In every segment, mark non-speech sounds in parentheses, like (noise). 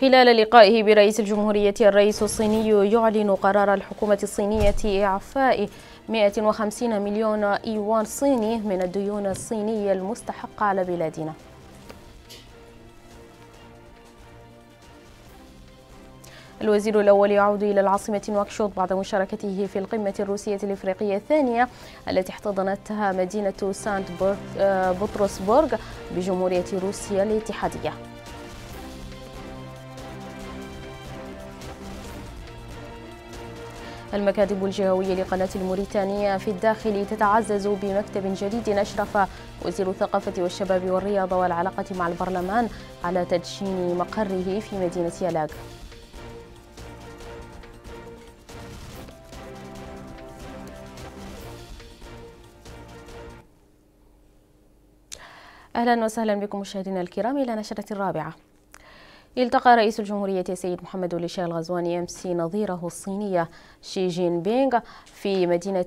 خلال لقائه برئيس الجمهورية الرئيس الصيني يعلن قرار الحكومة الصينية إعفاء 150 مليون إيوان صيني من الديون الصينية المستحقة على بلادنا الوزير الأول يعود إلى العاصمة نواكشوط بعد مشاركته في القمة الروسية الإفريقية الثانية التي احتضنتها مدينة سانت آه، بطرسبورغ بجمهورية روسيا الاتحادية المكاتب الجهوية لقناة الموريتانية في الداخل تتعزز بمكتب جديد أشرف وزير الثقافة والشباب والرياضة والعلاقة مع البرلمان على تدشين مقره في مدينة يلاق أهلا وسهلا بكم مشاهدينا الكرام إلى نشرة الرابعة التقى رئيس الجمهورية سيد محمد الإشاء الغزواني أمس نظيره الصينية شي جين بينغ في مدينة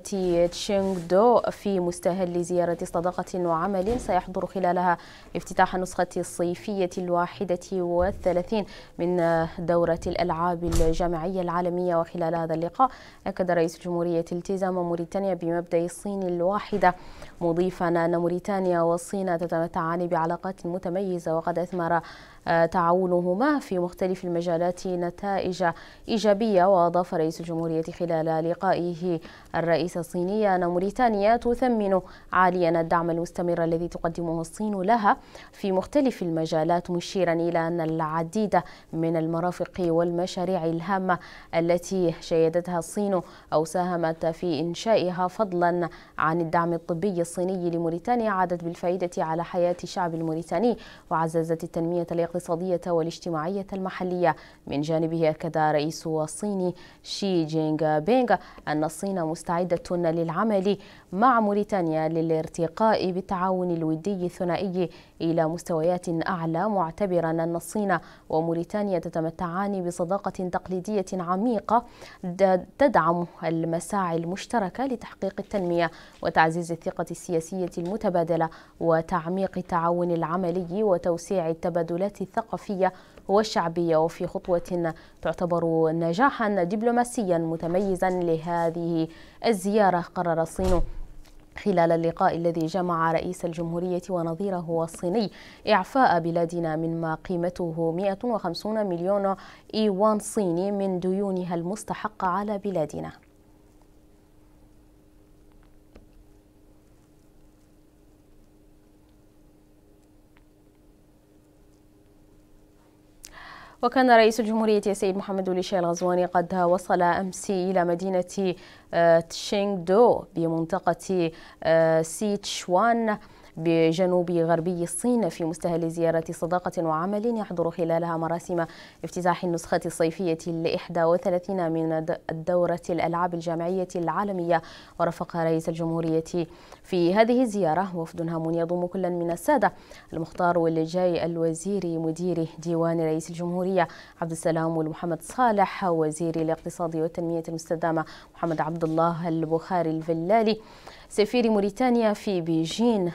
تشينغ دو في مستهل زيارة صداقة وعمل سيحضر خلالها افتتاح النسخة الصيفية الواحدة والثلاثين من دورة الألعاب الجامعية العالمية وخلال هذا اللقاء أكد رئيس الجمهورية التزام موريتانيا بمبدأ الصين الواحدة مضيفا أن موريتانيا والصين تتمتعان بعلاقات متميزة وقد أثمر آه، تعاونهما في مختلف المجالات نتائج إيجابية وأضاف رئيس الجمهورية خلال لقائه الرئيس الصيني أن موريتانيا تثمن عاليا الدعم المستمر الذي تقدمه الصين لها في مختلف المجالات مشيرا إلى أن العديد من المرافق والمشاريع الهامة التي شيدتها الصين أو ساهمت في إنشائها فضلا عن الدعم الطبي الصيني لموريتانيا عادت بالفائدة على حياة الشعب الموريتاني وعززت التنمية الإقتصادية الاقتصادية والاجتماعية المحلية من جانبه أكد رئيس الصين شي جينغ بينغ أن الصين مستعدة للعمل مع موريتانيا للارتقاء بالتعاون الودي الثنائي إلى مستويات أعلى معتبرا أن الصين وموريتانيا تتمتعان بصداقة تقليدية عميقة تدعم المساعي المشتركة لتحقيق التنمية وتعزيز الثقة السياسية المتبادلة وتعميق التعاون العملي وتوسيع التبادلات الثقافية والشعبية وفي خطوة تعتبر نجاحا دبلوماسيا متميزا لهذه الزيارة قرر الصين خلال اللقاء الذي جمع رئيس الجمهورية ونظيره الصيني إعفاء بلادنا مما قيمته 150 مليون إيوان صيني من ديونها المستحقة على بلادنا وكان رئيس الجمهورية السيد محمد وليشي الغزواني قد وصل أمس إلى مدينة آه، تشينغدو بمنطقة آه، سيتشوان بجنوب غربي الصين في مستهل زيارة صداقة وعمل يحضر خلالها مراسم افتتاح النسخة الصيفية ال 31 من دورة الألعاب الجامعية العالمية ورفق رئيس الجمهورية في هذه الزيارة وفد هام يضم كلا من السادة المختار والجاي الوزير مدير ديوان رئيس الجمهورية عبد السلام والمحمد صالح وزير الاقتصاد والتنمية المستدامة محمد عبد الله البخاري الفلالي سفير موريتانيا في بيجين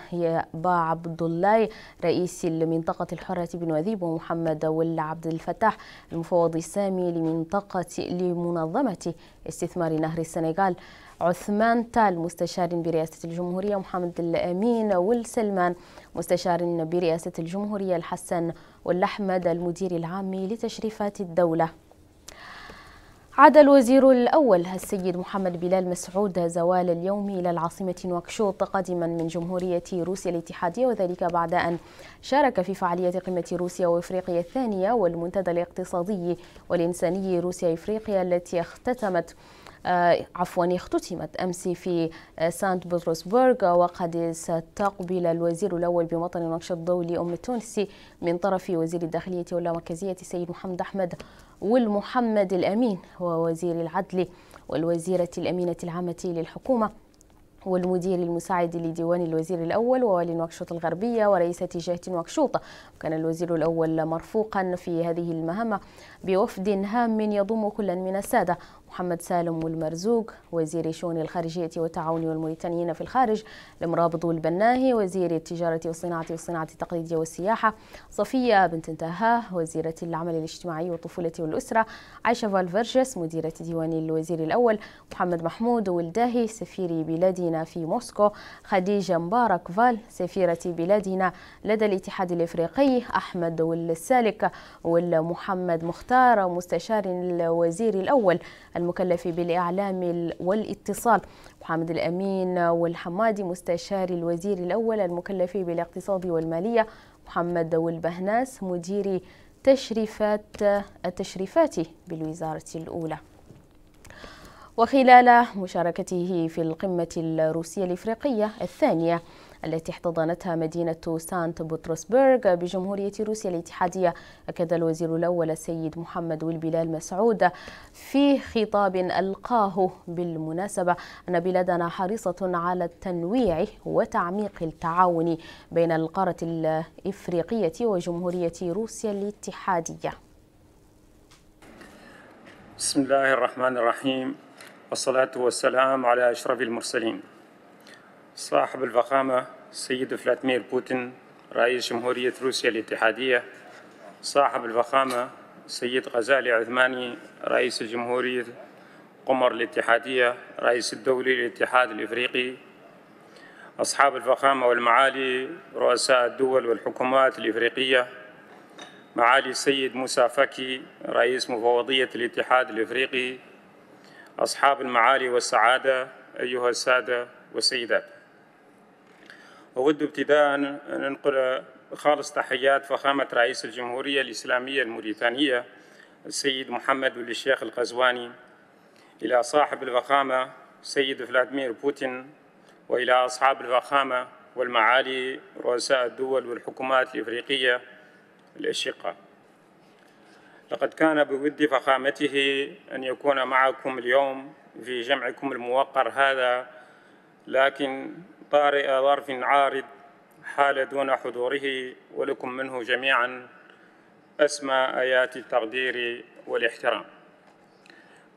با عبد الله رئيس المنطقة الحرة بن وذيب ومحمد ولا عبد الفتاح المفوض السامي لمنطقة لمنظمة استثمار نهر السنغال عثمان تال مستشار برئاسة الجمهورية محمد الأمين والسلمان مستشار برئاسة الجمهورية الحسن والأحمد المدير العام لتشريفات الدولة عاد الوزير الأول السيد محمد بلال مسعود زوال اليوم إلى العاصمة نواكشوط قادما من جمهورية روسيا الاتحادية وذلك بعد أن شارك في فعالية قمة روسيا وإفريقيا الثانية والمنتدى الاقتصادي والإنساني روسيا إفريقيا التي اختتمت آه، عفوا اختتمت امس في آه، سانت بطرسبرغ وقد ستقبل الوزير الاول بمطن نقش الدولي ام التونسي من طرف وزير الداخليه واللامركزيه السيد محمد احمد والمحمد الأمين ووزير العدل والوزيرة الأمينة العامة للحكومة والمدير المساعد لديوان الوزير الأول ووالي نواكشوط الغربية ورئيسة جهة نواكشوط كان الوزير الأول مرفوقا في هذه المهمة بوفد هام يضم كل من السادة محمد سالم والمرزوق وزير شؤون الخارجية والتعاون والموريتانيين في الخارج المرابط والبناهي وزير التجارة والصناعة والصناعة التقليدية والسياحة صفية بنت انتهاه وزيرة العمل الاجتماعي والطفولة والأسرة عائشة فالفرجس مديرة ديوان الوزير الأول محمد محمود والداهي سفير بلادنا في موسكو خديجة مبارك فال سفيرة بلادنا لدى الاتحاد الإفريقي أحمد والسالك والمحمد مختار مستشار الوزير الأول المكلف بالإعلام والاتصال محمد الأمين والحمادي مستشار الوزير الأول المكلف بالاقتصاد والمالية محمد والبهناس مدير تشريفات التشريفات بالوزارة الأولى وخلال مشاركته في القمة الروسية الإفريقية الثانية التي احتضنتها مدينة سانت بطرسبرغ بجمهورية روسيا الاتحادية أكد الوزير الأول السيد محمد والبلال مسعود في خطاب ألقاه بالمناسبة أن بلادنا حريصة على التنويع وتعميق التعاون بين القارة الإفريقية وجمهورية روسيا الاتحادية بسم الله الرحمن الرحيم والصلاة والسلام على أشرف المرسلين صاحب الفخامة السيد فلاتمير بوتين رئيس جمهورية روسيا الاتحادية صاحب الفخامة السيد غزالي عثماني رئيس الجمهورية قمر الاتحادية رئيس الدولي للاتحاد الإفريقي أصحاب الفخامة والمعالي رؤساء الدول والحكومات الإفريقية معالي السيد موسى فكي رئيس مفوضية الاتحاد الإفريقي أصحاب المعالي والسعادة أيها السادة والسيدات أود ابتداء أن أنقل خالص تحيات فخامة رئيس الجمهورية الإسلامية الموريتانية السيد محمد بن الشيخ القزواني إلى صاحب الفخامة سيد فلاديمير بوتين وإلى أصحاب الفخامة والمعالي رؤساء الدول والحكومات الإفريقية الأشقة لقد كان بود فخامته أن يكون معكم اليوم في جمعكم الموقر هذا لكن طارئ ظرف عارض حال دون حضوره ولكم منه جميعا أسمى آيات التقدير والاحترام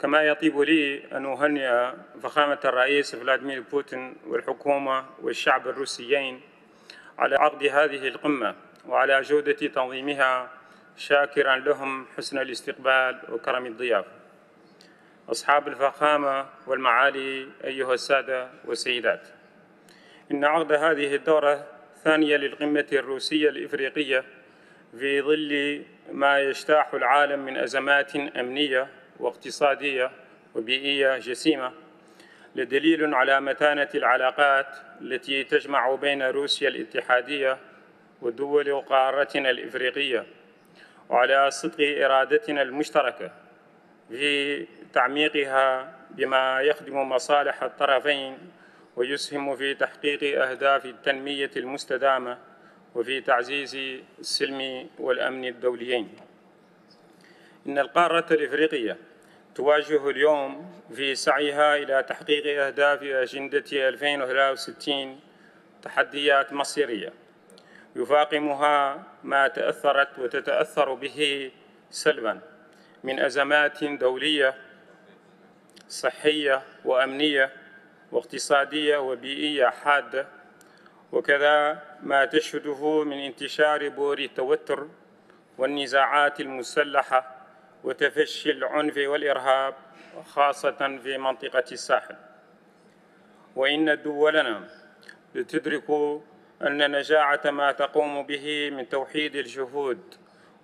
كما يطيب لي أن أهنئ فخامة الرئيس فلاديمير بوتين والحكومة والشعب الروسيين على عقد هذه القمة وعلى جودة تنظيمها شاكرا لهم حسن الاستقبال وكرم الضيافة أصحاب الفخامة والمعالي أيها السادة والسيدات إن عقد هذه الدورة الثانية للقمة الروسية الإفريقية في ظل ما يجتاح العالم من أزمات أمنية واقتصادية وبيئية جسيمة لدليل على متانة العلاقات التي تجمع بين روسيا الاتحادية ودول قارتنا الإفريقية وعلى صدق إرادتنا المشتركة تعميقها بما يخدم مصالح الطرفين ويسهم في تحقيق أهداف التنمية المستدامة وفي تعزيز السلم والأمن الدوليين إن القارة الإفريقية تواجه اليوم في سعيها إلى تحقيق أهداف أجندة 2063 تحديات مصيرية يفاقمها ما تأثرت وتتأثر به سلباً من أزمات دولية صحية وأمنية واقتصادية وبيئية حادة وكذا ما تشهده من انتشار بور التوتر والنزاعات المسلحة وتفشي العنف والإرهاب خاصة في منطقة الساحل وإن دولنا تدرك أن نجاعة ما تقوم به من توحيد الجهود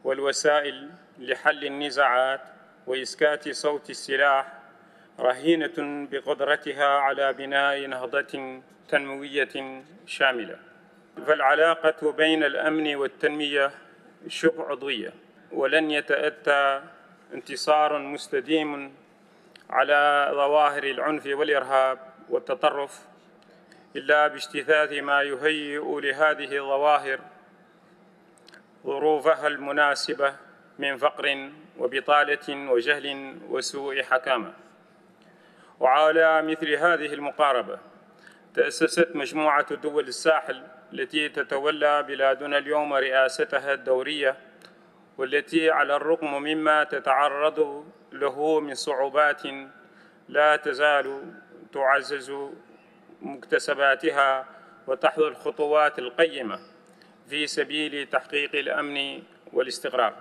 والوسائل لحل النزاعات وإسكات صوت السلاح رهينة بقدرتها على بناء نهضة تنموية شاملة فالعلاقة بين الأمن والتنمية شبه عضوية ولن يتأتى انتصار مستديم على ظواهر العنف والإرهاب والتطرف إلا باجتثاث ما يهيئ لهذه الظواهر ظروفها المناسبة من فقر وبطالة وجهل وسوء حكامة وعلى مثل هذه المقاربة تأسست مجموعة دول الساحل التي تتولى بلادنا اليوم رئاستها الدورية والتي على الرغم مما تتعرض له من صعوبات لا تزال تعزز مكتسباتها وتحظى الخطوات القيمة في سبيل تحقيق الأمن والاستقرار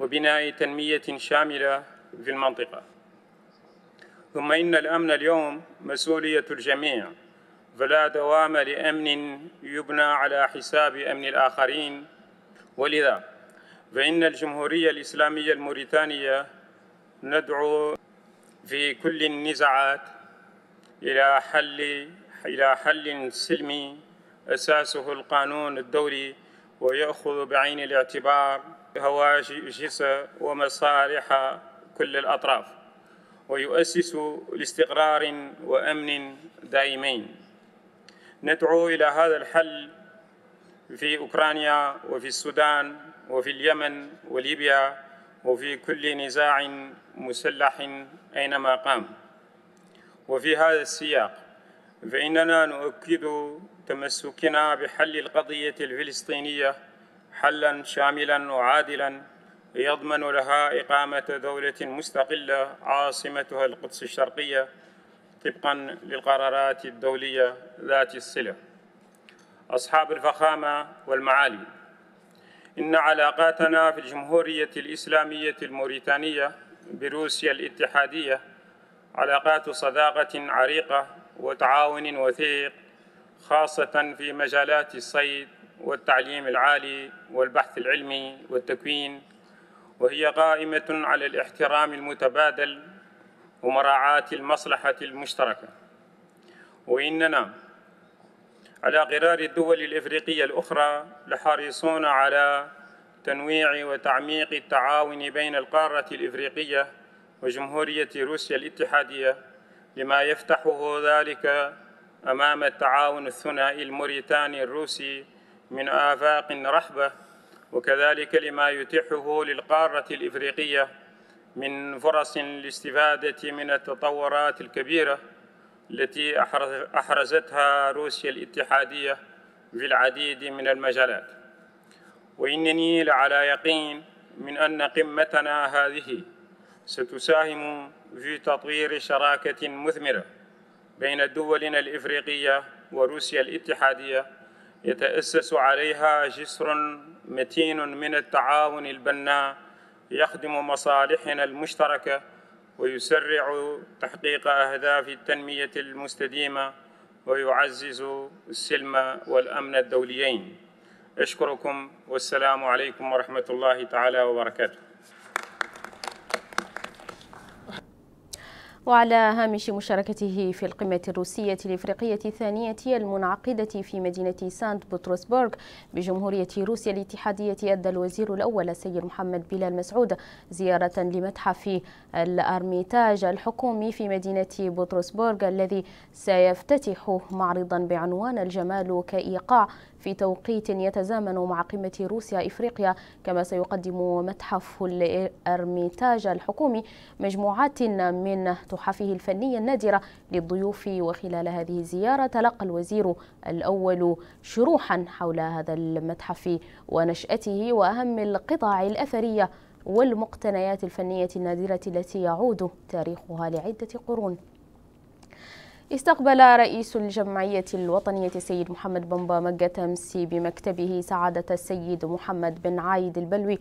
وبناء تنمية شاملة في المنطقة ثم إن الأمن اليوم مسؤولية الجميع فلا دوام لأمن يبنى على حساب أمن الآخرين ولذا فإن الجمهورية الإسلامية الموريتانية ندعو في كل النزاعات إلى حل إلى حل سلمي أساسه القانون الدولي ويأخذ بعين الاعتبار هواجس ومصالح كل الأطراف ويؤسس لاستقرار وأمن دائمين ندعو إلى هذا الحل في أوكرانيا وفي السودان وفي اليمن وليبيا وفي كل نزاع مسلح أينما قام وفي هذا السياق فإننا نؤكد تمسكنا بحل القضية الفلسطينية حلا شاملا وعادلا يضمن لها إقامة دولة مستقلة عاصمتها القدس الشرقية طبقا للقرارات الدولية ذات الصلة أصحاب الفخامة والمعالي إن علاقاتنا في الجمهورية الإسلامية الموريتانية بروسيا الاتحادية علاقات صداقة عريقة وتعاون وثيق خاصة في مجالات الصيد والتعليم العالي والبحث العلمي والتكوين وهي قائمة على الاحترام المتبادل ومراعاة المصلحة المشتركة وإننا على غرار الدول الإفريقية الأخرى لحريصون على تنويع وتعميق التعاون بين القارة الإفريقية وجمهورية روسيا الاتحادية لما يفتحه ذلك أمام التعاون الثنائي الموريتاني الروسي من آفاق رحبة وكذلك لما يتيحه للقارة الإفريقية من فرص للاستفادة من التطورات الكبيرة التي أحرزتها روسيا الاتحادية في العديد من المجالات وإنني لعلى يقين من أن قمتنا هذه ستساهم في تطوير شراكة مثمرة بين دولنا الإفريقية وروسيا الاتحادية يتأسس عليها جسر متين من التعاون البناء يخدم مصالحنا المشتركة ويسرع تحقيق أهداف التنمية المستديمة ويعزز السلم والأمن الدوليين أشكركم والسلام عليكم ورحمة الله تعالى وبركاته وعلى هامش مشاركته في القمة الروسية الإفريقية الثانية المنعقدة في مدينة سانت بطرسبرغ بجمهورية روسيا الاتحادية أدى الوزير الأول السيد محمد بلال مسعود زيارة لمتحف الأرميتاج الحكومي في مدينة بطرسبرغ الذي سيفتتح معرضا بعنوان الجمال كإيقاع في توقيت يتزامن مع قمة روسيا إفريقيا كما سيقدم متحف الأرميتاج الحكومي مجموعات من تحفه الفنية النادرة للضيوف وخلال هذه الزيارة تلقى الوزير الأول شروحا حول هذا المتحف ونشأته وأهم القطع الأثرية والمقتنيات الفنية النادرة التي يعود تاريخها لعدة قرون استقبل رئيس الجمعية الوطنية السيد محمد بمبا مكة تمسي بمكتبه سعادة السيد محمد بن عايد البلوي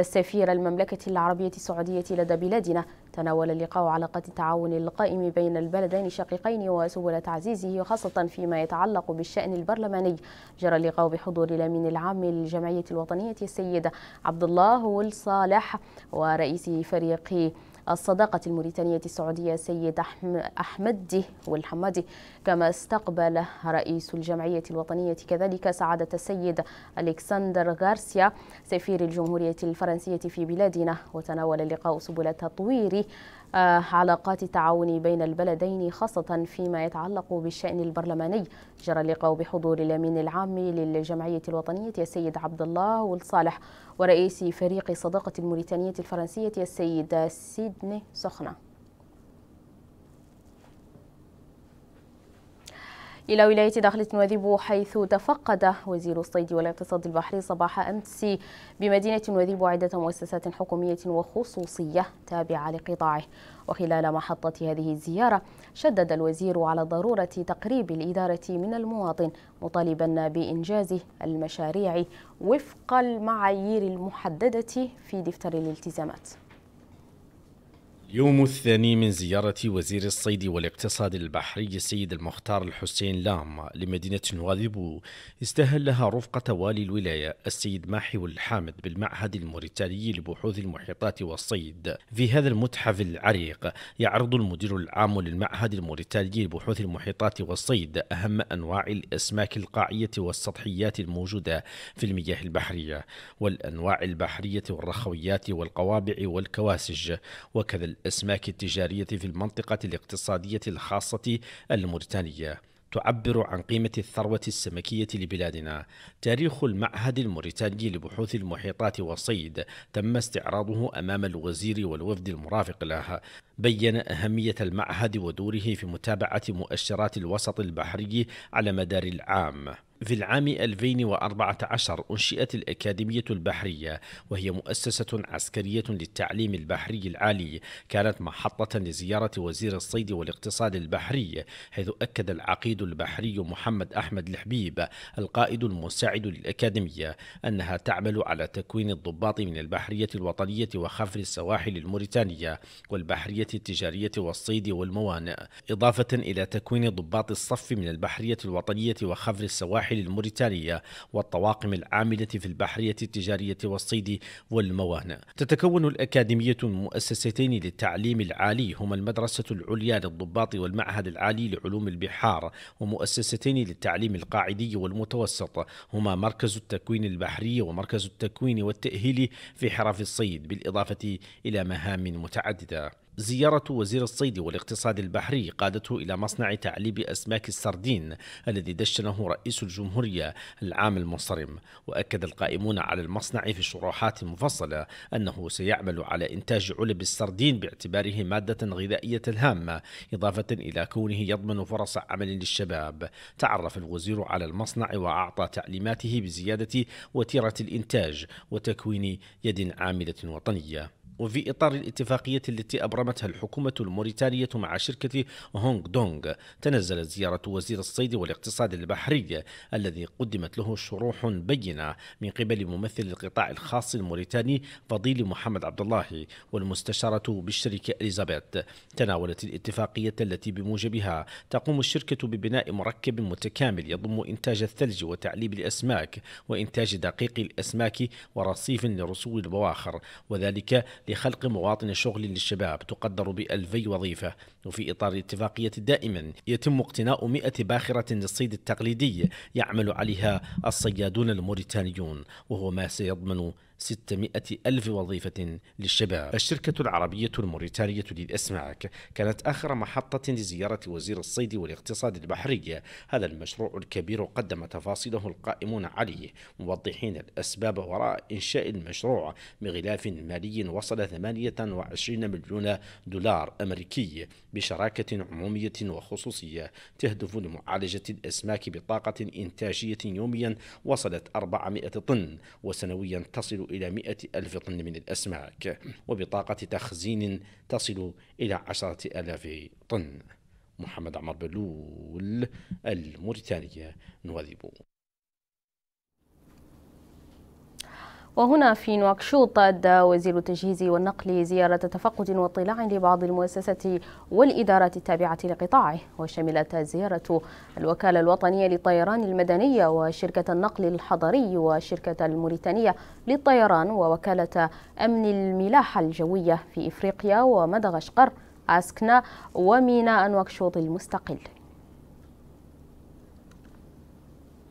سفير المملكة العربية السعودية لدى بلادنا تناول اللقاء علاقة التعاون القائم بين البلدين الشقيقين وسبل تعزيزه وخاصة فيما يتعلق بالشأن البرلماني جرى اللقاء بحضور الأمين العام للجمعية الوطنية السيد عبد الله الصالح ورئيس فريق الصداقة الموريتانية السعودية سيد أحمد والحمادي كما استقبل رئيس الجمعية الوطنية كذلك سعادة السيد ألكسندر غارسيا سفير الجمهورية الفرنسية في بلادنا وتناول اللقاء سبل تطوير آه، علاقات التعاون بين البلدين خاصة فيما يتعلق بالشأن البرلماني جرى اللقاء بحضور الأمين العام للجمعية الوطنية السيد عبد الله والصالح ورئيس فريق صداقة الموريتانية الفرنسية السيد سيدني سخنة إلى ولاية داخلة نواذيب حيث تفقد وزير الصيد والاقتصاد البحري صباح أمس بمدينة نواذيب عدة مؤسسات حكومية وخصوصية تابعة لقطاعه وخلال محطة هذه الزيارة شدد الوزير على ضرورة تقريب الإدارة من المواطن مطالبا بإنجاز المشاريع وفق المعايير المحددة في دفتر الالتزامات اليوم الثاني من زيارة وزير الصيد والاقتصاد البحري السيد المختار الحسين لام لمدينة نواذبو استهلها رفقة والي الولاية السيد ماحي الحامد بالمعهد الموريتاني لبحوث المحيطات والصيد في هذا المتحف العريق يعرض المدير العام للمعهد الموريتاني لبحوث المحيطات والصيد أهم أنواع الأسماك القاعية والسطحيات الموجودة في المياه البحرية والأنواع البحرية والرخويات والقوابع والكواسج وكذا الأسماك التجارية في المنطقة الاقتصادية الخاصة الموريتانية تعبر عن قيمة الثروة السمكية لبلادنا. تاريخ المعهد الموريتاني لبحوث المحيطات والصيد تم استعراضه أمام الوزير والوفد المرافق له. بين أهمية المعهد ودوره في متابعة مؤشرات الوسط البحري على مدار العام. في العام 2014 أنشئت الأكاديمية البحرية وهي مؤسسة عسكرية للتعليم البحري العالي كانت محطة لزيارة وزير الصيد والاقتصاد البحري حيث أكد العقيد البحري محمد أحمد الحبيب القائد المساعد للأكاديمية أنها تعمل على تكوين الضباط من البحرية الوطنية وخفر السواحل الموريتانية والبحرية التجارية والصيد والموانئ إضافة إلى تكوين ضباط الصف من البحرية الوطنية وخفر السواحل الساحل الموريتانية والطواقم العاملة في البحرية التجارية والصيد والموانئ تتكون الأكاديمية من مؤسستين للتعليم العالي هما المدرسة العليا للضباط والمعهد العالي لعلوم البحار ومؤسستين للتعليم القاعدي والمتوسط هما مركز التكوين البحري ومركز التكوين والتأهيل في حرف الصيد بالإضافة إلى مهام متعددة زيارة وزير الصيد والاقتصاد البحري قادته إلى مصنع تعليب أسماك السردين الذي دشنه رئيس الجمهورية العام المنصرم وأكد القائمون على المصنع في شروحات مفصلة أنه سيعمل على إنتاج علب السردين باعتباره مادة غذائية هامة إضافة إلى كونه يضمن فرص عمل للشباب تعرف الوزير على المصنع وأعطى تعليماته بزيادة وتيرة الإنتاج وتكوين يد عاملة وطنية وفي إطار الاتفاقية التي أبرمتها الحكومة الموريتانية مع شركة هونغ دونغ تنزلت زيارة وزير الصيد والاقتصاد البحري الذي قدمت له شروح بينة من قبل ممثل القطاع الخاص الموريتاني فضيل محمد عبد الله والمستشارة بالشركة إليزابيث تناولت الاتفاقية التي بموجبها تقوم الشركة ببناء مركب متكامل يضم إنتاج الثلج وتعليب الأسماك وإنتاج دقيق الأسماك ورصيف لرسول البواخر وذلك لخلق مواطن شغل للشباب تقدر ب وظيفة وفي إطار الاتفاقية دائما يتم اقتناء 100 باخرة للصيد التقليدي يعمل عليها الصيادون الموريتانيون وهو ما سيضمن 600 ألف وظيفة للشباب الشركة العربية الموريتانية للأسماك كانت آخر محطة لزيارة وزير الصيد والاقتصاد البحري هذا المشروع الكبير قدم تفاصيله القائمون عليه موضحين الأسباب وراء إنشاء المشروع بغلاف مالي وصل 28 مليون دولار أمريكي بشراكة عمومية وخصوصية تهدف لمعالجة الأسماك بطاقة إنتاجية يوميا وصلت 400 طن وسنويا تصل إلى 100 ألف طن من الأسماك وبطاقة تخزين تصل إلى 10 ألاف طن محمد عمر بلول الموريتانية نواذبو وهنا في نواكشوط أدى وزير التجهيز والنقل زيارة تفقد واطلاع لبعض المؤسسات والإدارات التابعة لقطاعه وشملت زيارة الوكالة الوطنية للطيران المدني وشركة النقل الحضري وشركة الموريتانية للطيران ووكالة أمن الملاحة الجوية في إفريقيا ومدغشقر أسكنا وميناء نواكشوط المستقل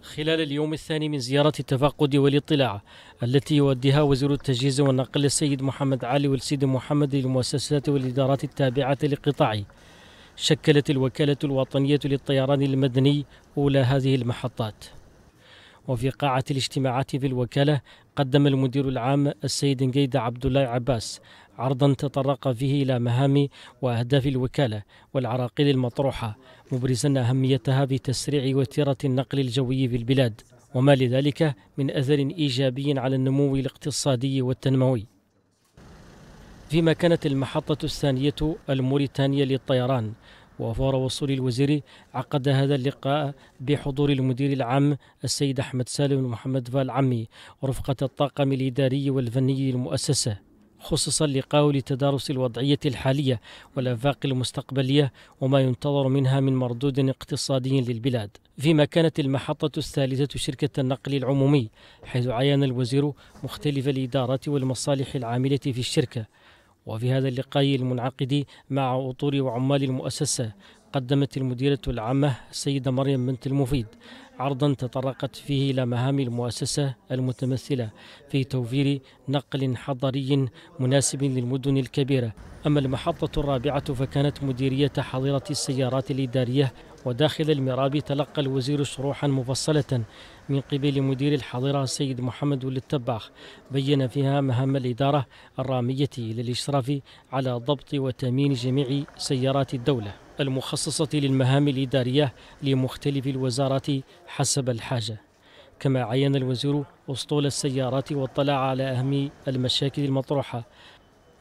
خلال اليوم الثاني من زيارة التفقد والاطلاع التي يوديها وزير التجهيز والنقل السيد محمد علي والسيد محمد للمؤسسات والإدارات التابعة لقطاعه شكلت الوكالة الوطنية للطيران المدني أولى هذه المحطات وفي قاعة الاجتماعات في الوكالة قدم المدير العام السيد نقيد عبد الله عباس عرضا تطرق فيه إلى مهام وأهداف الوكالة والعراقيل المطروحة مبرزا أهميتها في تسريع وتيرة النقل الجوي في البلاد وما لذلك من أثر إيجابي على النمو الاقتصادي والتنموي فيما كانت المحطة الثانية الموريتانية للطيران وفور وصول الوزير عقد هذا اللقاء بحضور المدير العام السيد أحمد سالم محمد فالعمي ورفقة الطاقم الإداري والفني للمؤسسة خصوصا لقاول تدارس الوضعية الحالية والآفاق المستقبلية وما ينتظر منها من مردود اقتصادي للبلاد فيما كانت المحطة الثالثة شركة النقل العمومي حيث عين الوزير مختلف الإدارات والمصالح العاملة في الشركة وفي هذا اللقاء المنعقد مع أطور وعمال المؤسسة قدمت المديرة العامة السيدة مريم بنت المفيد عرضا تطرقت فيه إلى مهام المؤسسة المتمثلة في توفير نقل حضري مناسب للمدن الكبيرة أما المحطة الرابعة فكانت مديرية حظيرة السيارات الإدارية وداخل المراب تلقى الوزير شروحا مفصلة من قبل مدير الحظيرة السيد محمد التباخ بين فيها مهام الإدارة الرامية للإشراف على ضبط وتأمين جميع سيارات الدولة المخصصة للمهام الإدارية لمختلف الوزارات حسب الحاجة كما عين الوزير أسطول السيارات واطلع على أهم المشاكل المطروحة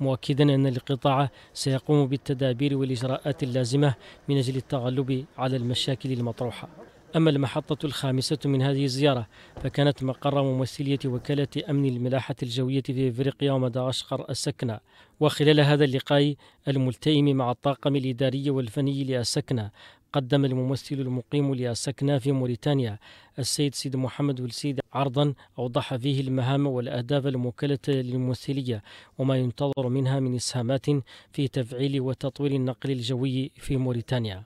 مؤكدا أن القطاع سيقوم بالتدابير والإجراءات اللازمة من أجل التغلب على المشاكل المطروحة أما المحطة الخامسة من هذه الزيارة فكانت مقر ممثلية وكالة أمن الملاحة الجوية في إفريقيا ومدغشقر السكنة وخلال هذا اللقاء الملتئم مع الطاقم الإداري والفني لأسكنة قدم الممثل المقيم لأسكنة في موريتانيا السيد سيد محمد والسيد عرضا أوضح فيه المهام والأهداف الموكلة للممثلية وما ينتظر منها من إسهامات في تفعيل وتطوير النقل الجوي في موريتانيا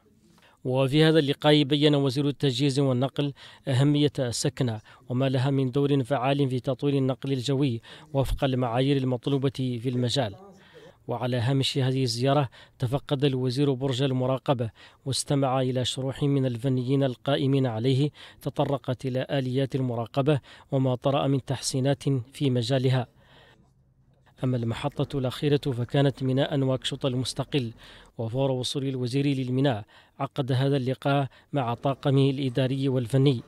وفي هذا اللقاء بين وزير التجهيز والنقل أهمية السكنة وما لها من دور فعال في تطوير النقل الجوي وفق المعايير المطلوبة في المجال وعلى هامش هذه الزيارة تفقد الوزير برج المراقبة واستمع إلى شروح من الفنيين القائمين عليه تطرقت إلى آليات المراقبة وما طرأ من تحسينات في مجالها أما المحطة الأخيرة فكانت ميناء واكشوط المستقل وفور وصول الوزير للميناء عقد هذا اللقاء مع طاقمه الإداري والفني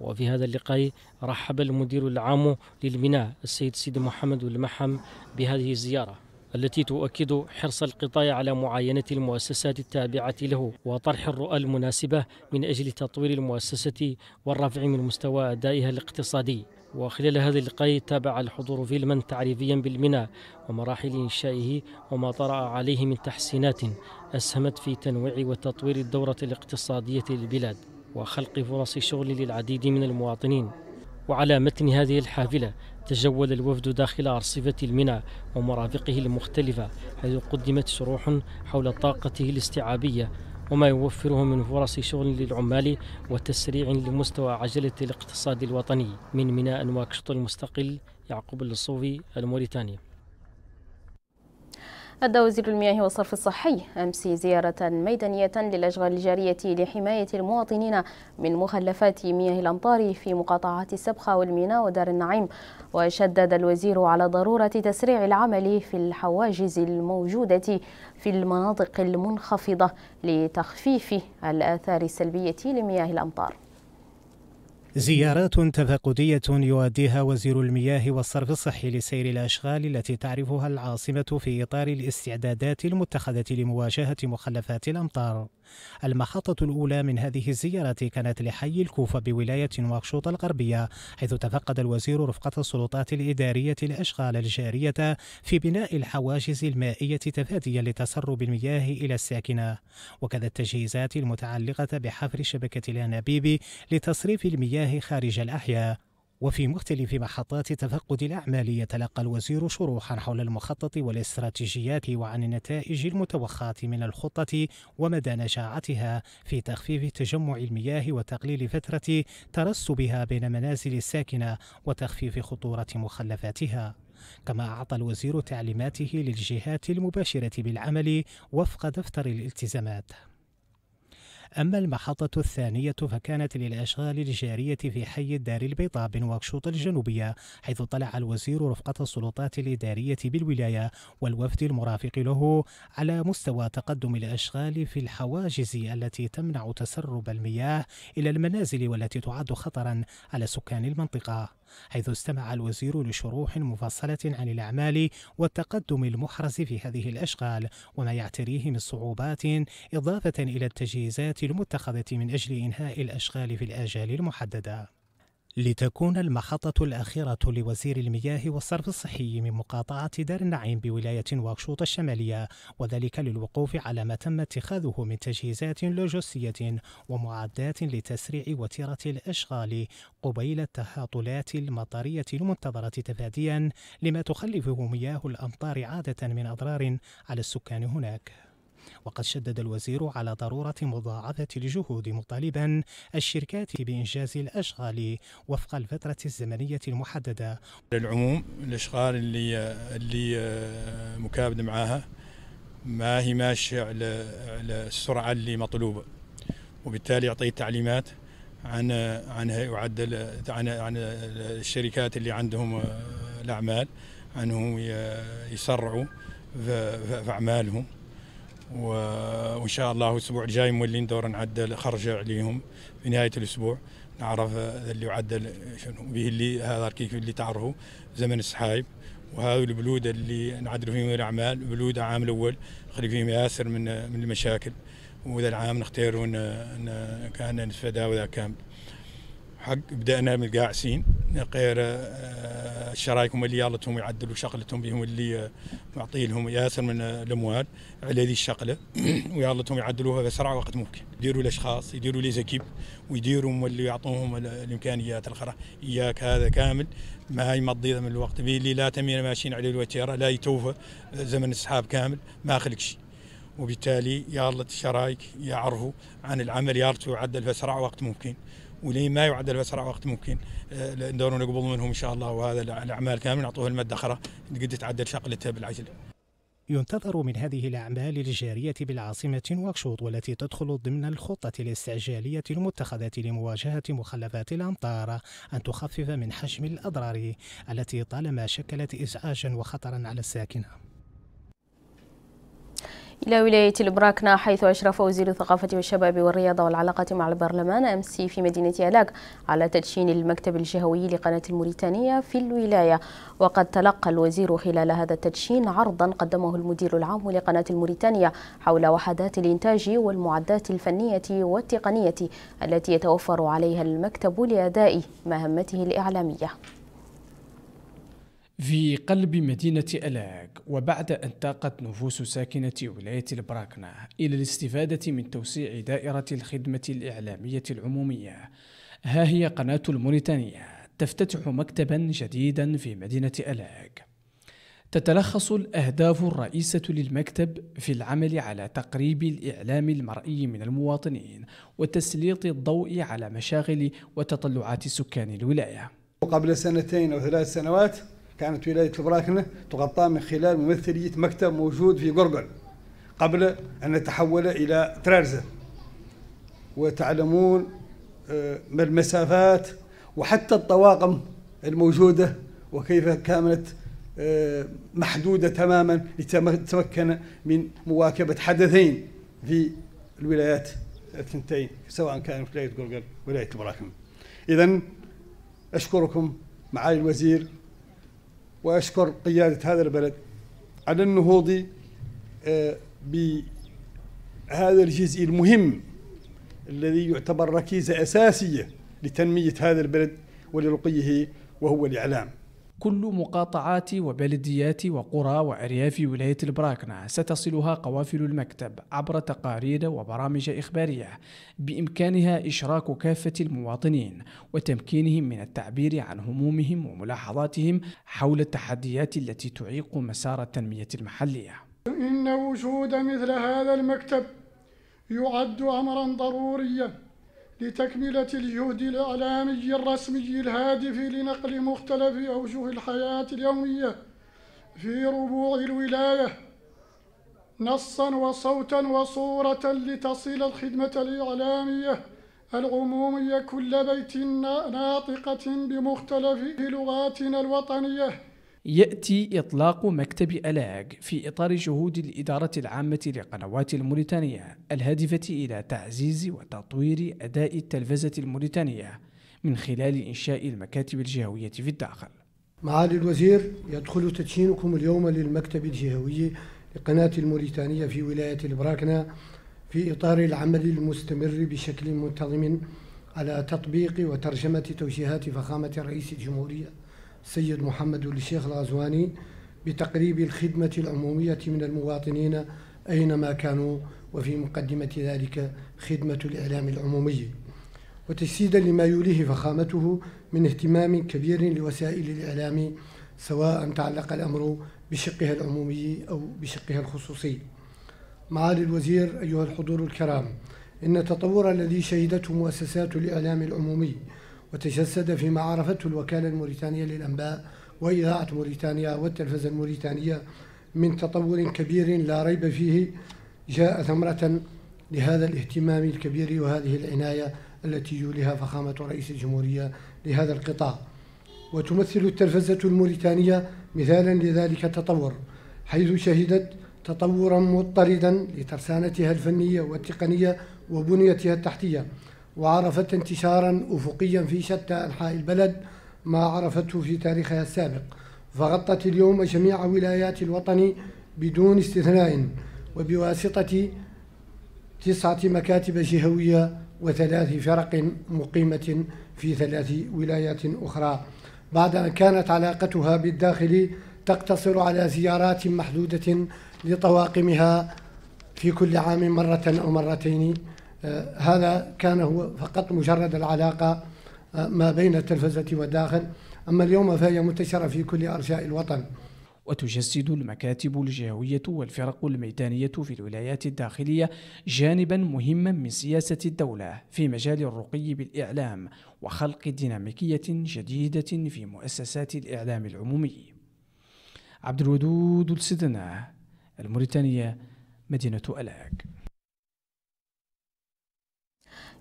وفي هذا اللقاء رحب المدير العام للميناء السيد سيد محمد المحم بهذه الزيارة التي تؤكد حرص القطاع على معاينة المؤسسات التابعة له وطرح الرؤى المناسبة من أجل تطوير المؤسسة والرفع من مستوى أدائها الاقتصادي وخلال هذا اللقاء تابع الحضور فيلما تعريفيا بالميناء ومراحل إنشائه وما طرأ عليه من تحسينات أسهمت في تنويع وتطوير الدورة الاقتصادية للبلاد وخلق فرص شغل للعديد من المواطنين وعلى متن هذه الحافلة تجول الوفد داخل أرصفة المنى ومرافقه المختلفة حيث قدمت شروح حول طاقته الاستيعابية وما يوفره من فرص شغل للعمال وتسريع لمستوى عجلة الاقتصاد الوطني من ميناء نواكشوط المستقل يعقوب اللصوفي الموريتاني أدى وزير المياه والصرف الصحي أمس زيارة ميدانية للأشغال الجارية لحماية المواطنين من مخلفات مياه الأمطار في مقاطعات السبخة والميناء ودار النعيم وشدد الوزير على ضرورة تسريع العمل في الحواجز الموجودة في المناطق المنخفضة لتخفيف الآثار السلبية لمياه الأمطار زيارات تفقدية يؤديها وزير المياه والصرف الصحي لسير الأشغال التي تعرفها العاصمة في إطار الاستعدادات المتخذة لمواجهة مخلفات الأمطار المحطة الأولى من هذه الزيارة كانت لحي الكوفة بولاية واكشوط الغربية حيث تفقد الوزير رفقة السلطات الإدارية الأشغال الجارية في بناء الحواجز المائية تفاديا لتسرب المياه إلى الساكنة وكذا التجهيزات المتعلقة بحفر شبكة الأنابيب لتصريف المياه خارج الأحياء وفي مختلف محطات تفقد الأعمال يتلقى الوزير شروحا حول المخطط والاستراتيجيات وعن النتائج المتوخاة من الخطة ومدى نجاعتها في تخفيف تجمع المياه وتقليل فترة ترسبها بين منازل الساكنة وتخفيف خطورة مخلفاتها كما أعطى الوزير تعليماته للجهات المباشرة بالعمل وفق دفتر الالتزامات أما المحطة الثانية فكانت للأشغال الجارية في حي الدار البيضاء بنواكشوط الجنوبية حيث طلع الوزير رفقة السلطات الإدارية بالولاية والوفد المرافق له على مستوى تقدم الأشغال في الحواجز التي تمنع تسرب المياه إلى المنازل والتي تعد خطرا على سكان المنطقة حيث استمع الوزير لشروح مفصلة عن الأعمال والتقدم المحرز في هذه الأشغال وما يعتريه من صعوبات إضافة إلى التجهيزات المتخذة من أجل إنهاء الأشغال في الآجال المحددة لتكون المحطة الأخيرة لوزير المياه والصرف الصحي من مقاطعة دار النعيم بولاية واكشوط الشمالية وذلك للوقوف على ما تم اتخاذه من تجهيزات لوجستية ومعدات لتسريع وتيرة الأشغال قبيل التهاطلات المطرية المنتظرة تفاديا لما تخلفه مياه الأمطار عادة من أضرار على السكان هناك وقد شدد الوزير على ضرورة مضاعفة الجهود مطالبا الشركات بإنجاز الأشغال وفق الفترة الزمنية المحددة للعموم الأشغال اللي, اللي آه، مكابد معاها ما هي ماشية على, على السرعة اللي مطلوبة وبالتالي يعطيه تعليمات عن عن يعدل عن عن الشركات اللي عندهم آه، الاعمال انهم يسرعوا في اعمالهم وان شاء الله الاسبوع الجاي مولين دور نعدل خرج عليهم في نهايه الاسبوع نعرف اللي يعدل شنو به اللي هذا كيف اللي تعرفوا زمن السحايب وهذه البلود اللي نعدلوا فيهم الاعمال بلود عام الاول خلي فيهم ياسر من من المشاكل وذا العام نختاروا كان نتفاداو ذا كامل حق بدأنا من القاعسين غير الشرايك آه، هم اللي يالتهم يعدلوا شغلتهم بهم اللي آه، معطي لهم ياسر من آه، الاموال على هذه الشغله (clears throat) ويالتهم يعدلوها بسرعه وقت ممكن يديروا الاشخاص يديروا لي زكيب ويديروا اللي يعطوهم الامكانيات الاخرى اياك هذا كامل ما يمضي من الوقت اللي لا تمينا ماشيين على الوتيره لا يتوفى زمن السحاب كامل ما خلق شيء وبالتالي يالت الشرايك يعرفوا عن العمل يالتوا يعدل بسرعه وقت ممكن ولي ما يعدل باسرع وقت ممكن ندوروا آه، نقبل منهم ان شاء الله وهذا الاعمال كامله نعطوه المدخره قد تعدل شغلتها بالعجل. ينتظر من هذه الأعمال الجارية بالعاصمة نواكشوط والتي تدخل ضمن الخطة الاستعجالية المتخذة لمواجهة مخلفات الأمطار أن تخفف من حجم الأضرار التي طالما شكلت إزعاجا وخطرا على الساكنة إلى ولاية البراكنا حيث أشرف وزير الثقافة والشباب والرياضة والعلاقات مع البرلمان أمس في مدينة ألاك على تدشين المكتب الجهوي لقناة الموريتانية في الولاية وقد تلقى الوزير خلال هذا التدشين عرضا قدمه المدير العام لقناة الموريتانية حول وحدات الإنتاج والمعدات الفنية والتقنية التي يتوفر عليها المكتب لأداء مهمته الإعلامية في قلب مدينة ألاك وبعد أن تاقت نفوس ساكنة ولاية البراكنة إلى الاستفادة من توسيع دائرة الخدمة الإعلامية العمومية ها هي قناة الموريتانية تفتتح مكتبا جديدا في مدينة ألاك تتلخص الأهداف الرئيسة للمكتب في العمل على تقريب الإعلام المرئي من المواطنين وتسليط الضوء على مشاغل وتطلعات سكان الولاية قبل سنتين أو ثلاث سنوات كانت ولاية البراكنة تغطى من خلال ممثلية مكتب موجود في قرقل قبل أن نتحول إلى ترارزة وتعلمون آه، ما المسافات وحتى الطواقم الموجودة وكيف كانت آه، محدودة تماما لتتمكن من مواكبة حدثين في الولايات الثنتين سواء كان ولاية قرقل ولاية البراكنه إذا أشكركم معالي الوزير وأشكر قيادة هذا البلد على النهوض آه، بهذا الجزء المهم الذي يعتبر ركيزة أساسية لتنمية هذا البلد ولرقيه وهو الإعلام كل مقاطعات وبلديات وقرى وأرياف ولاية البراكنة نعم، ستصلها قوافل المكتب عبر تقارير وبرامج إخبارية بإمكانها إشراك كافة المواطنين وتمكينهم من التعبير عن همومهم وملاحظاتهم حول التحديات التي تعيق مسار التنمية المحلية إن وجود مثل هذا المكتب يعد أمرا ضروريا لتكملة الجهد الإعلامي الرسمي الهادف لنقل مختلف أوجه الحياة اليومية في ربوع الولاية نصا وصوتا وصورة لتصل الخدمة الإعلامية العمومية كل بيت ناطقة بمختلف لغاتنا الوطنية يأتي إطلاق مكتب ألاغ في إطار جهود الإدارة العامة لقنوات الموريتانية الهادفة إلى تعزيز وتطوير أداء التلفزة الموريتانية من خلال إنشاء المكاتب الجهوية في الداخل معالي الوزير يدخل تدشينكم اليوم للمكتب الجهوي لقناة الموريتانية في ولاية البراكنة في إطار العمل المستمر بشكل منتظم على تطبيق وترجمة توجيهات فخامة رئيس الجمهورية سيد محمد الشيخ الغزواني بتقريب الخدمة العمومية من المواطنين أينما كانوا وفي مقدمة ذلك خدمة الإعلام العمومي وتجسيدا لما يوليه فخامته من اهتمام كبير لوسائل الإعلام سواء تعلق الأمر بشقها العمومي أو بشقها الخصوصي معالي الوزير أيها الحضور الكرام إن التطور الذي شهدته مؤسسات الإعلام العمومي وتجسد فيما عرفته الوكالة الموريتانية للأنباء وإذاعة موريتانيا والتلفزة الموريتانية من تطور كبير لا ريب فيه جاء ثمرة لهذا الاهتمام الكبير وهذه العناية التي يوليها فخامة رئيس الجمهورية لهذا القطاع وتمثل التلفزة الموريتانية مثالا لذلك التطور حيث شهدت تطورا مضطردا لترسانتها الفنية والتقنية وبنيتها التحتية وعرفت انتشارا أفقيا في شتى أنحاء البلد ما عرفته في تاريخها السابق فغطت اليوم جميع ولايات الوطن بدون استثناء وبواسطة تسعة مكاتب جهوية وثلاث فرق مقيمة في ثلاث ولايات أخرى بعد أن كانت علاقتها بالداخل تقتصر على زيارات محدودة لطواقمها في كل عام مرة أو مرتين آه، هذا كان هو فقط مجرد العلاقة آه، ما بين التلفزة والداخل أما اليوم فهي منتشرة في كل أرجاء الوطن وتجسد المكاتب الجهوية والفرق الميدانية في الولايات الداخلية جانبا مهما من سياسة الدولة في مجال الرقي بالإعلام وخلق ديناميكية جديدة في مؤسسات الإعلام العمومي عبد الودود السدنة الموريتانية مدينة ألاك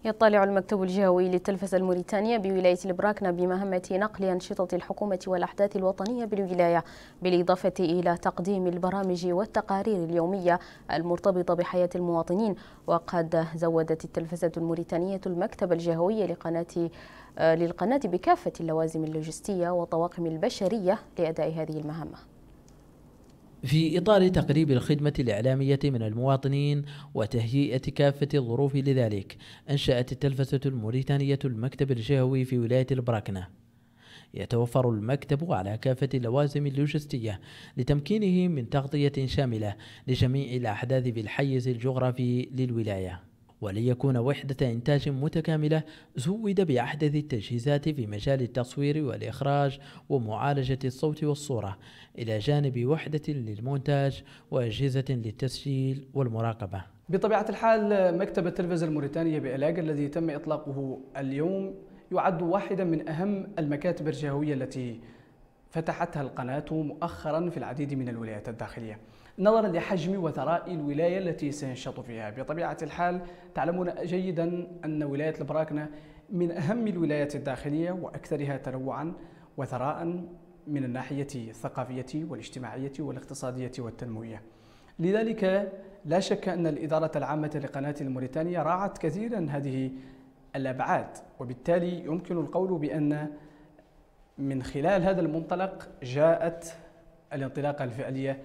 يطلع المكتب الجهوي للتلفزة الموريتانية بولاية البراكنة بمهمة نقل أنشطة الحكومة والأحداث الوطنية بالولاية بالإضافة إلى تقديم البرامج والتقارير اليومية المرتبطة بحياة المواطنين وقد زودت التلفزة الموريتانية المكتب الجهوي لقناة آه، للقناة بكافة اللوازم اللوجستية والطواقم البشرية لأداء هذه المهمة في إطار تقريب الخدمة الإعلامية من المواطنين وتهيئة كافة الظروف لذلك أنشأت التلفزة الموريتانية المكتب الجهوي في ولاية البراكنة يتوفر المكتب على كافة اللوازم اللوجستية لتمكينه من تغطية شاملة لجميع الأحداث بالحيز الجغرافي للولاية وليكون وحدة إنتاج متكاملة زود بأحدث التجهيزات في مجال التصوير والإخراج ومعالجة الصوت والصورة إلى جانب وحدة للمونتاج وأجهزة للتسجيل والمراقبة بطبيعة الحال مكتب التلفزة الموريتانية بإلاج الذي تم إطلاقه اليوم يعد واحدا من أهم المكاتب الجهوية التي فتحتها القناة مؤخرا في العديد من الولايات الداخلية نظرا لحجم وثراء الولاية التي سينشط فيها بطبيعة الحال تعلمون جيدا أن ولاية البراكنة من أهم الولايات الداخلية وأكثرها تنوعا وثراء من الناحية الثقافية والاجتماعية والاقتصادية والتنموية لذلك لا شك أن الإدارة العامة لقناة الموريتانيا راعت كثيرا هذه الأبعاد وبالتالي يمكن القول بأن من خلال هذا المنطلق جاءت الانطلاقة الفعلية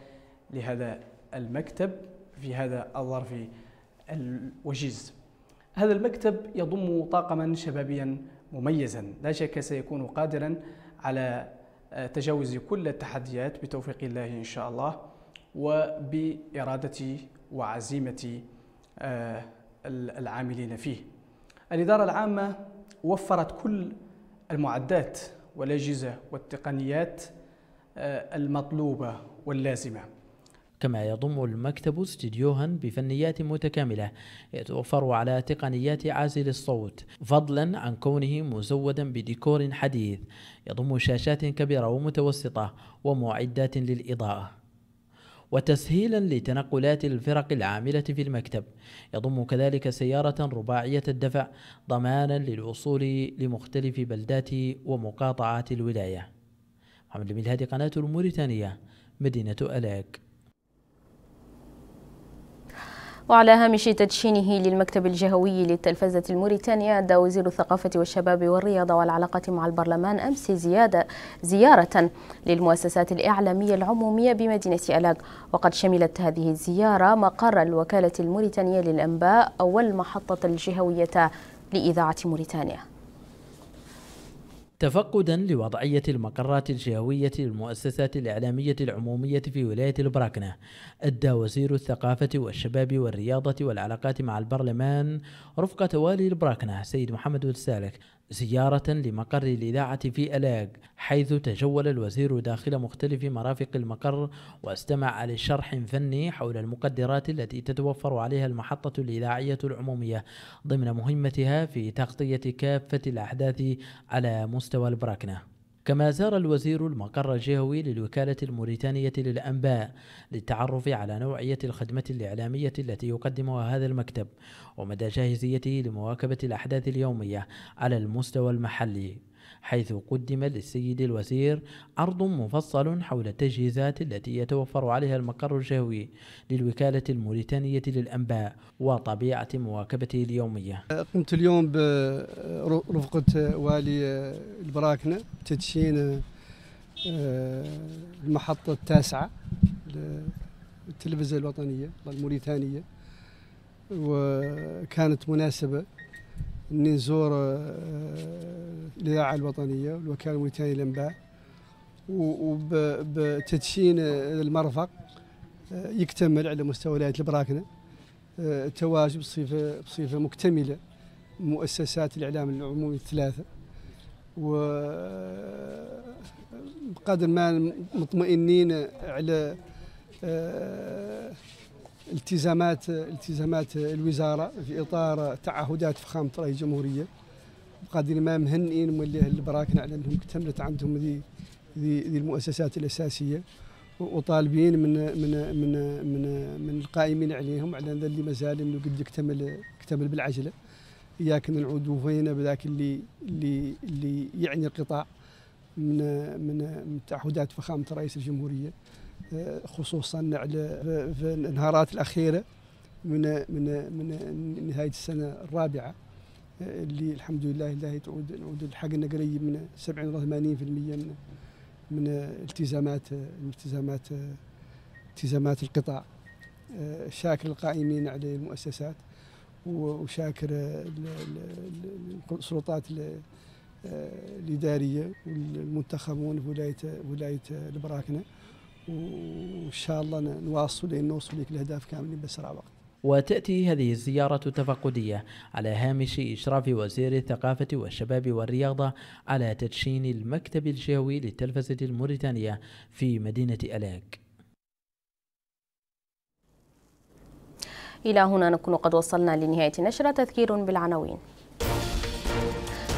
لهذا المكتب في هذا الظرف الوجيز هذا المكتب يضم طاقما شبابيا مميزا لا شك سيكون قادرا على آه، تجاوز كل التحديات بتوفيق الله إن شاء الله وبإرادة وعزيمة آه، العاملين فيه الإدارة العامة وفرت كل المعدات والأجهزة والتقنيات آه، المطلوبة واللازمة كما يضم المكتب استديوها بفنيات متكاملة يتوفر على تقنيات عازل الصوت فضلا عن كونه مزودا بديكور حديث يضم شاشات كبيرة ومتوسطة ومعدات للإضاءة وتسهيلا لتنقلات الفرق العاملة في المكتب يضم كذلك سيارة رباعية الدفع ضمانا للوصول لمختلف بلدات ومقاطعات الولاية محمد الميل هذه قناة الموريتانية مدينة ألاك وعلى هامش تدشينه للمكتب الجهوي للتلفزة الموريتانية أدى وزير الثقافة والشباب والرياضة والعلاقات مع البرلمان أمس زيادة زيارة للمؤسسات الإعلامية العمومية بمدينة ألاق وقد شملت هذه الزيارة مقر الوكالة الموريتانية للأنباء والمحطة الجهوية لإذاعة موريتانيا تفقدا لوضعية المقرات الجهوية للمؤسسات الإعلامية العمومية في ولاية البراكنة أدى وزير الثقافة والشباب والرياضة والعلاقات مع البرلمان رفقة والي البراكنة سيد محمد السالك زيارة لمقر الإذاعة في ألاق حيث تجول الوزير داخل مختلف مرافق المقر واستمع لشرح فني حول المقدرات التي تتوفر عليها المحطة الإذاعية العمومية ضمن مهمتها في تغطية كافة الأحداث على مستوى البراكنة كما زار الوزير المقر الجهوي للوكالة الموريتانية للأنباء للتعرف على نوعية الخدمة الإعلامية التي يقدمها هذا المكتب ومدى جاهزيته لمواكبة الأحداث اليومية على المستوى المحلي حيث قدم للسيد الوزير عرض مفصل حول التجهيزات التي يتوفر عليها المقر الجوي للوكالة الموريتانية للأنباء وطبيعة مواكبته اليومية قمت اليوم برفقة والي البراكنة تدشين آه، المحطة التاسعة للتلفزة الوطنية الموريتانية وكانت مناسبة اني نزور آه، الاذاعه الوطنيه والوكاله الملكيه للانباء وبتدشين آه، المرفق آه، يكتمل على مستوى ولايه البراكنه التواجد بصفه بصفه مكتمله مؤسسات الاعلام العمومي الثلاثه و بقدر ما مطمئنين على التزامات التزامات الوزاره في اطار تعهدات فخامه رئيس الجمهوريه قادرين ما مهنئين موليه البراكن على انهم اكتملت عندهم ذي ذي, المؤسسات الاساسيه وطالبين من من من من من القائمين عليهم على ان اللي مازال انه قد يكتمل يكتمل بالعجله اياك نعود وهنا بذاك اللي اللي اللي يعني القطاع من من تعهدات فخامه رئيس الجمهوريه خصوصا على في الانهارات الاخيره من من من نهايه السنه الرابعه اللي الحمد لله الله تعود نعود لحقنا قريب من 70 و 80% من من التزامات التزامات التزامات القطاع شاكر القائمين على المؤسسات وشاكر السلطات الاداريه والمنتخبون في ولايه ولايه البراكنه وان شاء الله نواصل لين نوصل لك الاهداف كاملين باسرع وقت وتأتي هذه الزيارة التفقدية على هامش إشراف وزير الثقافة والشباب والرياضة على تدشين المكتب الجهوي للتلفزة الموريتانية في مدينة ألاك إلى هنا نكون قد وصلنا لنهاية النشرة تذكير بالعناوين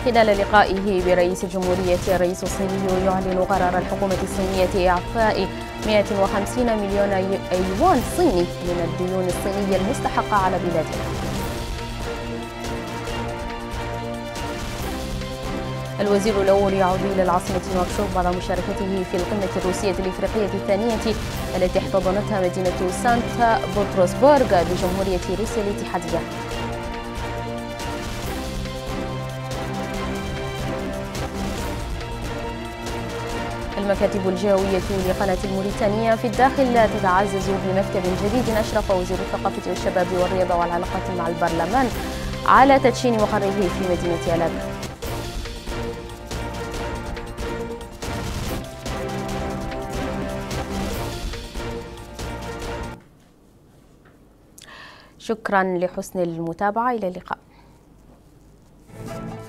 خلال لقائه برئيس الجمهورية الرئيس الصيني يعلن قرار الحكومة الصينية إعفاء 150 مليون أيوان صيني من الديون الصينية المستحقة على بلادها الوزير الأول يعود إلى العاصمة نواكشوط بعد مشاركته في القمة الروسية الإفريقية الثانية التي احتضنتها مدينة سانتا بطرسبرغ بجمهورية روسيا الاتحادية المكاتب الجوية لقناة الموريتانية في الداخل تتعزز بمكتب جديد أشرف وزير الثقافة والشباب والرياضة والعلاقات مع البرلمان على تدشين مقره في مدينة ألاب شكرا لحسن المتابعة إلى اللقاء